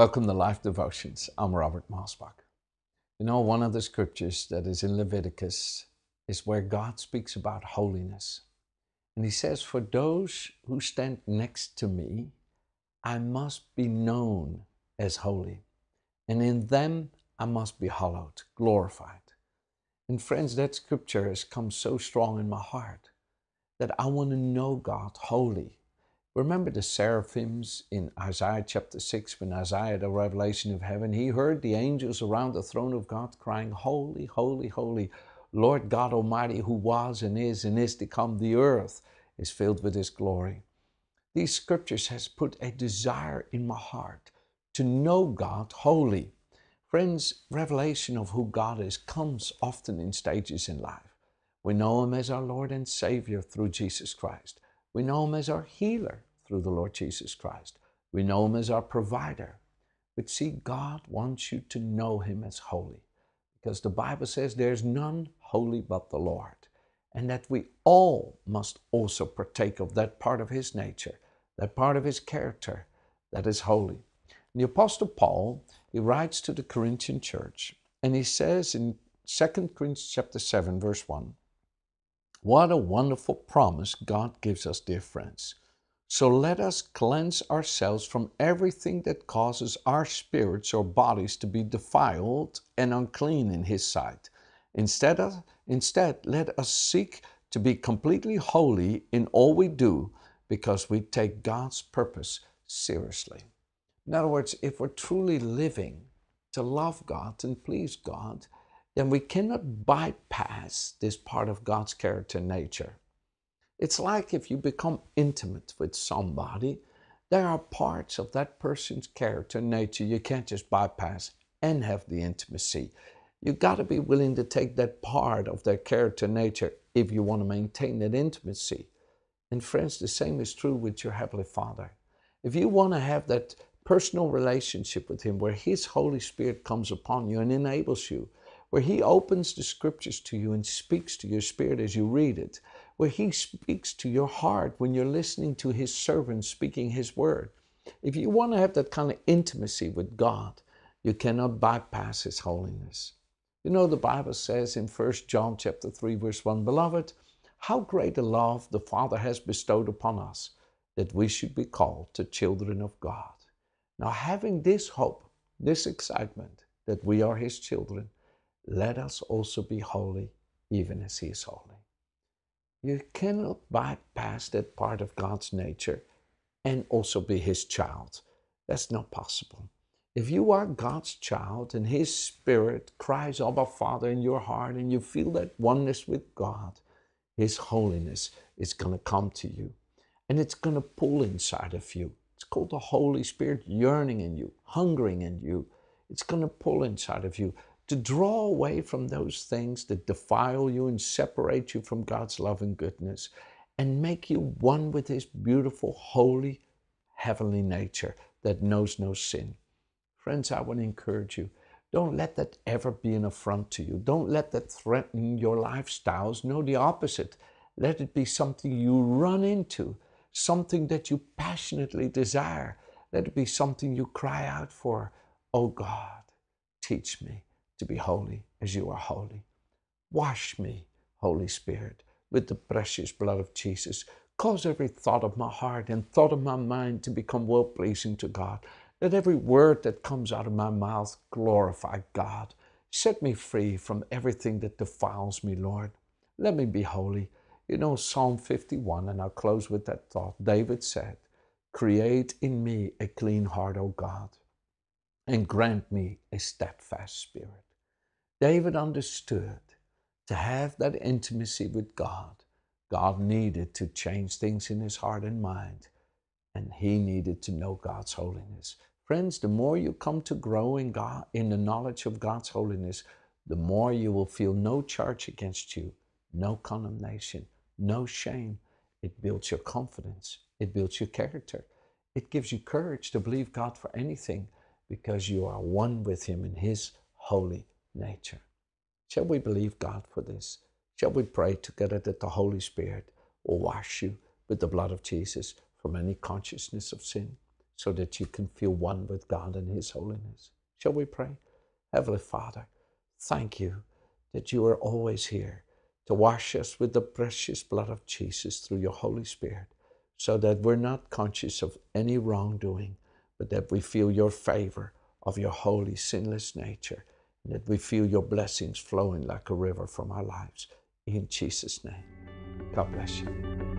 Welcome to Life Devotions. I'm Robert Mossbach. You know, one of the scriptures that is in Leviticus is where God speaks about holiness. And he says, For those who stand next to me, I must be known as holy, and in them I must be hallowed, glorified. And friends, that scripture has come so strong in my heart that I want to know God holy Remember the seraphims in Isaiah chapter 6 when Isaiah, the revelation of heaven, he heard the angels around the throne of God crying, Holy, holy, holy, Lord God Almighty, who was and is and is to come, the earth is filled with His glory. These scriptures has put a desire in my heart to know God wholly. Friends, revelation of who God is comes often in stages in life. We know Him as our Lord and Savior through Jesus Christ. We know him as our healer through the Lord Jesus Christ. We know him as our provider. But see, God wants you to know him as holy because the Bible says there's none holy but the Lord, and that we all must also partake of that part of his nature, that part of his character that is holy. And the Apostle Paul, he writes to the Corinthian church, and he says in 2 Corinthians chapter 7, verse 1, what a wonderful promise God gives us, dear friends. So let us cleanse ourselves from everything that causes our spirits or bodies to be defiled and unclean in His sight. Instead, of, instead, let us seek to be completely holy in all we do because we take God's purpose seriously. In other words, if we're truly living to love God and please God, then we cannot bypass this part of God's character nature. It's like if you become intimate with somebody, there are parts of that person's character nature you can't just bypass and have the intimacy. You have got to be willing to take that part of their character nature if you want to maintain that intimacy. And friends, the same is true with your Heavenly Father. If you want to have that personal relationship with Him where His Holy Spirit comes upon you and enables you where He opens the scriptures to you and speaks to your spirit as you read it, where He speaks to your heart when you're listening to His servant speaking His word. If you want to have that kind of intimacy with God, you cannot bypass His holiness. You know, the Bible says in 1 John chapter 3, verse 1, Beloved, how great a love the Father has bestowed upon us that we should be called the children of God. Now, having this hope, this excitement that we are His children, let us also be holy, even as He is holy. You cannot bypass that part of God's nature and also be His child. That's not possible. If you are God's child and His Spirit cries, Abba, Father, in your heart, and you feel that oneness with God, His holiness is going to come to you and it's going to pull inside of you. It's called the Holy Spirit yearning in you, hungering in you. It's going to pull inside of you to draw away from those things that defile you and separate you from God's love and goodness and make you one with His beautiful, holy, heavenly nature that knows no sin. Friends, I want to encourage you. Don't let that ever be an affront to you. Don't let that threaten your lifestyles. No, the opposite. Let it be something you run into, something that you passionately desire. Let it be something you cry out for. Oh God, teach me to be holy as you are holy. Wash me, Holy Spirit, with the precious blood of Jesus. Cause every thought of my heart and thought of my mind to become well pleasing to God. Let every word that comes out of my mouth glorify God. Set me free from everything that defiles me, Lord. Let me be holy. You know, Psalm 51, and I'll close with that thought. David said, Create in me a clean heart, O God, and grant me a steadfast spirit. David understood to have that intimacy with God, God needed to change things in his heart and mind, and he needed to know God's holiness. Friends, the more you come to grow in God in the knowledge of God's holiness, the more you will feel no charge against you, no condemnation, no shame. It builds your confidence, it builds your character. It gives you courage to believe God for anything because you are one with Him in His holy nature. Shall we believe God for this? Shall we pray together that the Holy Spirit will wash you with the blood of Jesus from any consciousness of sin so that you can feel one with God and His holiness? Shall we pray? Heavenly Father, thank you that you are always here to wash us with the precious blood of Jesus through your Holy Spirit so that we're not conscious of any wrongdoing, but that we feel your favor of your holy, sinless nature that we feel your blessings flowing like a river from our lives. In Jesus' name. God bless you.